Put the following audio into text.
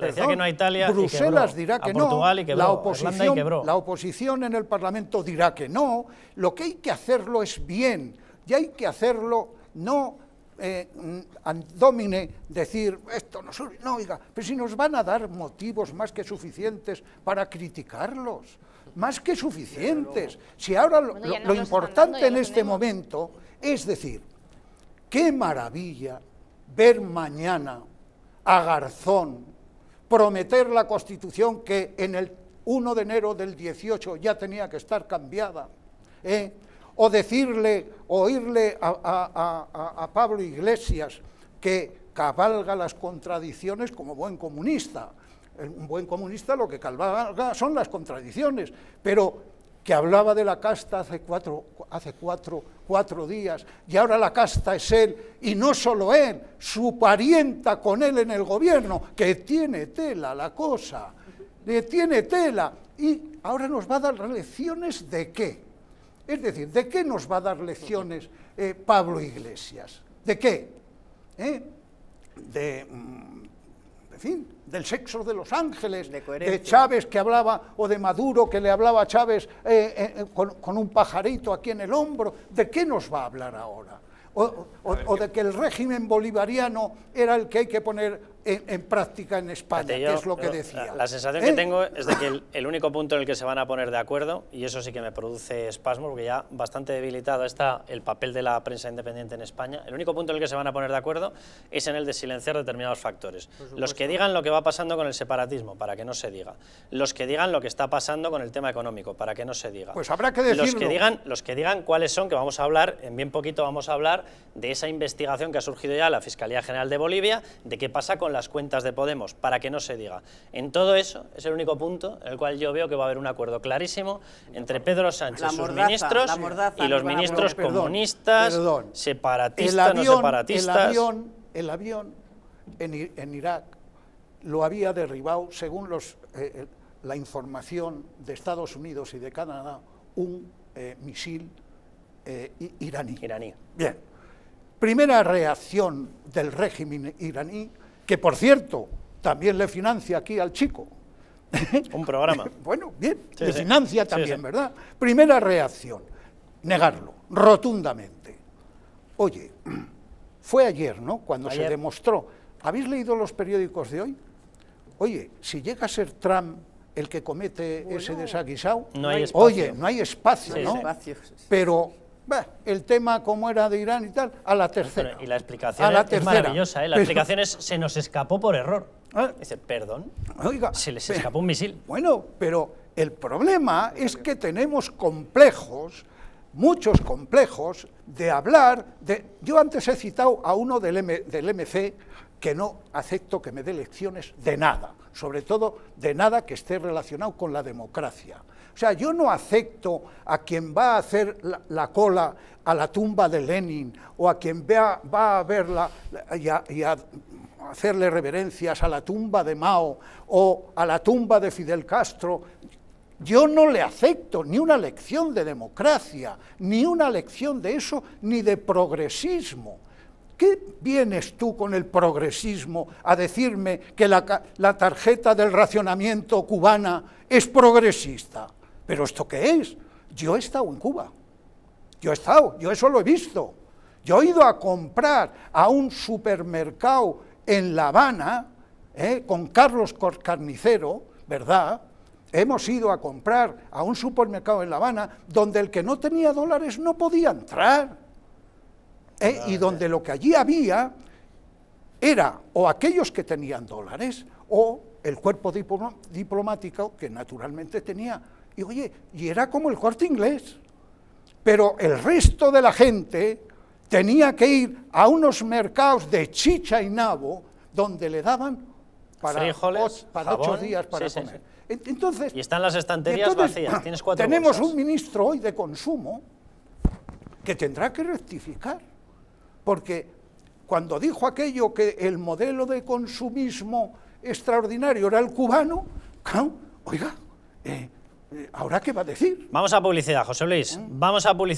decía que no a Italia Bruselas dirá que no, y la oposición, y la oposición en el Parlamento dirá que no, lo que hay que hacerlo es bien, y hay que hacerlo no eh, mm, domine decir, esto no, no, oiga, pero si nos van a dar motivos más que suficientes para criticarlos, más que suficientes. Si ahora lo importante en este momento es decir, qué maravilla ver mañana a Garzón, prometer la Constitución que en el 1 de enero del 18 ya tenía que estar cambiada, ¿eh? o decirle, oírle a, a, a Pablo Iglesias que cabalga las contradicciones como buen comunista. Un buen comunista lo que cabalga son las contradicciones, pero que hablaba de la casta hace, cuatro, hace días, y ahora la casta es él, y no solo él, su parienta con él en el gobierno, que tiene tela la cosa, le tiene tela, y ahora nos va a dar lecciones de qué. Es decir, ¿de qué nos va a dar lecciones eh, Pablo Iglesias? ¿De qué? ¿Eh? de qué mm, de en fin, del sexo de los ángeles, de, Chávez que hablaba, o de Maduro que le hablaba a Chávez eh, eh, eh, con, un pajarito aquí en el hombro, ¿de qué nos va a hablar ahora? o de que el régimen bolivariano era el que hay que poner en, práctica en España, que es lo que decía. La, sensación que ¿Eh? tengo es de que el, único punto en el que se van a poner de acuerdo, y eso sí que me produce espasmo, porque ya bastante debilitado está el papel de la prensa independiente en España, el único punto en el que se van a poner de acuerdo es en el de silenciar determinados factores. Los que digan lo que va pasando con el separatismo, para que no se diga. Los que digan lo que está pasando con el tema económico, para que no se diga. Pues habrá que decirlo. Los que digan, los que digan cuáles son, que vamos a hablar, en bien poquito vamos a hablar de esa investigación que ha surgido ya la Fiscalía General de Bolivia, de qué pasa con las cuentas de Podemos, para que no se diga. En todo eso es el único punto en el cual yo veo que va a haber un acuerdo clarísimo entre Pedro Sánchez, y sus ministros y los ministros comunistas, separatistas, el no separatistas. El avión, el avión en, Irak lo había derribado, según los, eh, eh, la información de Estados Unidos y de Canadá, un eh, misil iraní. Iraní. Bien. Primera reacción del régimen iraní que por cierto también le financia aquí al chico. Un programa. bueno, bien, le financia también, ¿verdad? Primera reacción, negarlo, rotundamente. Oye, fue ayer, ¿no? Cuando se demostró. ¿Habéis leído los periódicos de hoy? Oye, si llega a ser Trump el que comete ese desaguisado, no oye, no hay espacio, ¿no? Espacio. Pero el tema como era de Irán y tal, a la tercera. y la explicación a la es, tercera. maravillosa, ¿eh? la explicación es, se nos escapó por error. Ah. Dice, perdón, se les escapó un misil. Bueno, pero el problema es que tenemos complejos, muchos complejos, de hablar, de... yo antes he citado a uno del, del MC que no acepto que me dé lecciones de nada sobre todo de nada que esté relacionado con la democracia. O sea, yo no acepto a quien va a hacer la, cola a la tumba de Lenin o a quien va a verla y a hacerle reverencias a la tumba de Mao o a la tumba de Fidel Castro. Yo no le acepto ni una lección de democracia, ni una lección de eso, ni de progresismo. ¿Qué vienes tú con el progresismo a decirme que la, tarjeta del racionamiento cubana es progresista? ¿Pero esto qué es? Yo he estado en Cuba. Yo he estado, yo eso lo he visto. Yo he ido a comprar a un supermercado en La Habana ¿eh? con Carlos Carnicero, ¿verdad? Hemos ido a comprar a un supermercado en La Habana donde el que no tenía dólares no podía entrar ¿eh? y donde lo que allí había era o aquellos que tenían dólares o el cuerpo diplomático que naturalmente tenía. Y oye, y era como el corte inglés. Pero el resto de la gente tenía que ir a unos mercados de chicha y nabo donde le daban para, para ocho días para comer. Entonces, y están las estanterías vacías, tienes cuatro Tenemos un ministro hoy de consumo que tendrá que rectificar porque cuando dijo aquello que el modelo de consumismo extraordinario era el cubano, oiga, eh, eh, ¿ahora qué va a decir? Vamos a publicidad, José Luis, mm. vamos a publicidad.